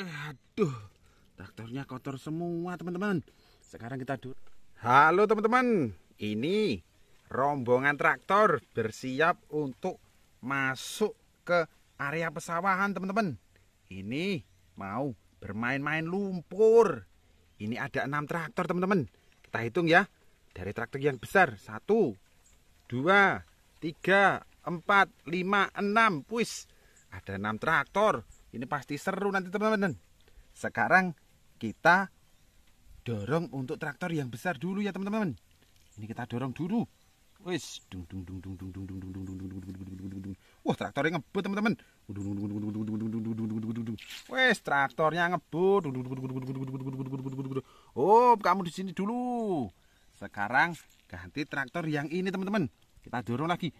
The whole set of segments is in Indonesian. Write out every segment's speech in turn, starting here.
Aduh, traktornya kotor semua teman-teman. Sekarang kita duduk Halo teman-teman, ini rombongan traktor bersiap untuk masuk ke area pesawahan teman-teman. Ini mau bermain-main lumpur. Ini ada enam traktor teman-teman. Kita hitung ya. Dari traktor yang besar. Satu, dua, tiga, empat, lima, enam. Puis, ada enam traktor. Ini pasti seru nanti teman-teman. Sekarang kita dorong untuk traktor yang besar dulu ya teman-teman. Ini kita dorong dulu. Wis, Wah, traktornya ngebut, teman-teman. Wis, traktornya ngebut. Oh, kamu di sini dulu. Sekarang ganti traktor yang ini, teman-teman. Kita dorong lagi.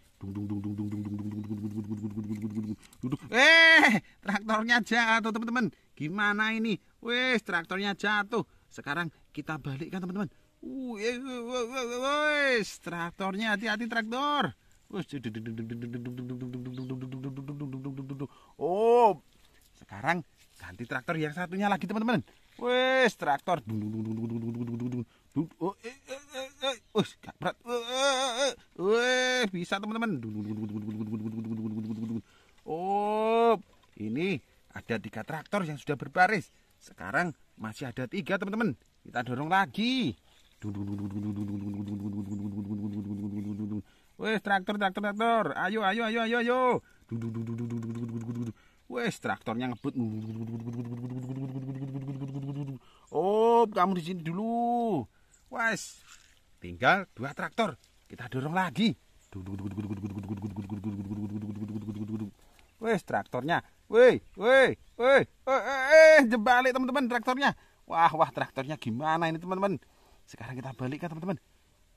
Eh, traktornya jatuh teman-teman. Gimana ini? Wes, traktornya jatuh. Sekarang kita balikkan teman-teman. Wes, traktornya hati-hati traktor. Wes, oh, sekarang ganti traktor yang satunya lagi teman-teman. Wes, traktor. Oh, eh, eh, eh, eh. berat. Wes, bisa teman-teman sini ada tiga traktor yang sudah berbaris. Sekarang masih ada tiga teman-teman. Kita dorong lagi. Wes traktor traktor traktor. Ayo ayo ayo ayo ayo. Wes traktornya ngebut. Oh, kamu di sini dulu. Wes. Tinggal dua traktor. Kita dorong lagi. Wes traktornya woi, woi, woi, eh, jebalik teman-teman traktornya. Wah, wah traktornya gimana ini teman-teman? Sekarang kita balik kan teman-teman.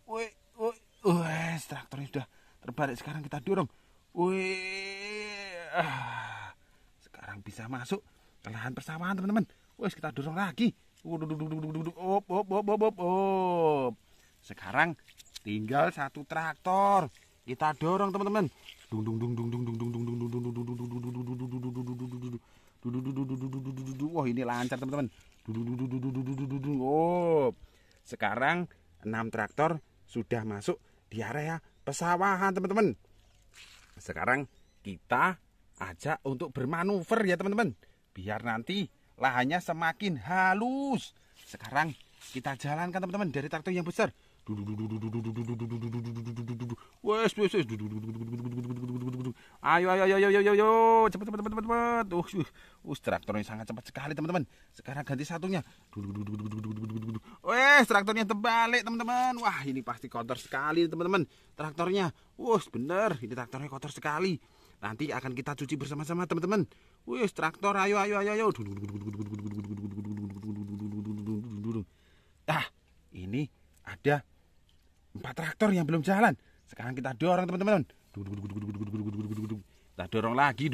Woi, woi, woi, traktornya sudah terbalik. Sekarang kita dorong. Woi, ah, sekarang bisa masuk ke lahan persawahan teman-teman. Woi, kita dorong lagi. Op, op, op, op, op, Sekarang tinggal satu traktor. Kita dorong teman-teman. Dung dung dung dung dung dung dung dung dung dung dung dung dung dung dung dung dung dung dung. Wah, ini lancar teman-teman. Oh. Sekarang 6 traktor sudah masuk di area pesawahan teman-teman. Sekarang kita ajak untuk bermanuver ya teman-teman. Biar nanti lahannya semakin halus. Sekarang kita jalankan teman-teman dari traktor yang besar. Wes, wes, wes. Ayo, ayo, ayo, ayo, ayo, ayo, cepat, cepat, cepat, cepat. Uh, uh, traktornya sangat cepat sekali, teman-teman. Sekarang ganti satunya. Wes, traktornya terbalik, teman-teman. Wah, ini pasti kotor sekali, teman-teman. Traktornya. Wes, bener. Ini traktornya kotor sekali. Nanti akan kita cuci bersama-sama, teman-teman. Wes, traktor, ayo, ayo, ayo, ayo. Ah, ini ada empat traktor yang belum jalan. Sekarang kita dorong teman-teman. Kita dorong lagi.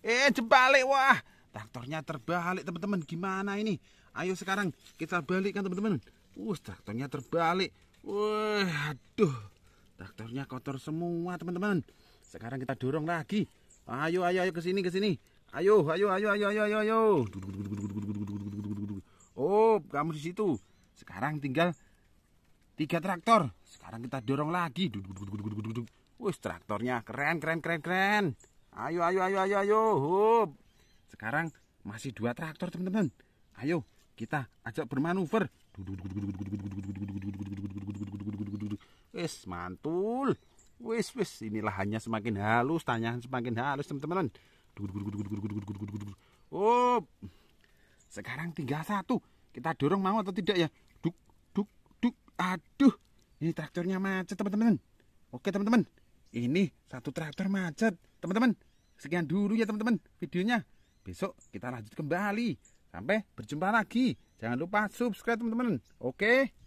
Eh jebalik wah. Traktornya terbalik teman-teman. Gimana ini? Ayo sekarang kita balikkan teman-teman. Uh traktornya terbalik. Wah aduh. Traktornya kotor semua teman-teman. Sekarang kita dorong lagi. Ayo ayo ayo ke sini ke sini. Ayo ayo ayo ayo ayo ayo ayo. Oh kamu di situ. Sekarang tinggal tiga traktor sekarang kita dorong lagi Wih traktornya keren keren keren keren ayo ayo ayo ayo ayo sekarang masih dua traktor teman-teman ayo kita ajak bermanuver wis mantul wis wis inilah hanya semakin halus tanyaan semakin halus teman-teman oh sekarang tinggal satu kita dorong mau atau tidak ya Aduh, ini traktornya macet teman-teman. Oke teman-teman, ini satu traktor macet teman-teman. Sekian dulu ya teman-teman videonya. Besok kita lanjut kembali. Sampai berjumpa lagi. Jangan lupa subscribe teman-teman. Oke.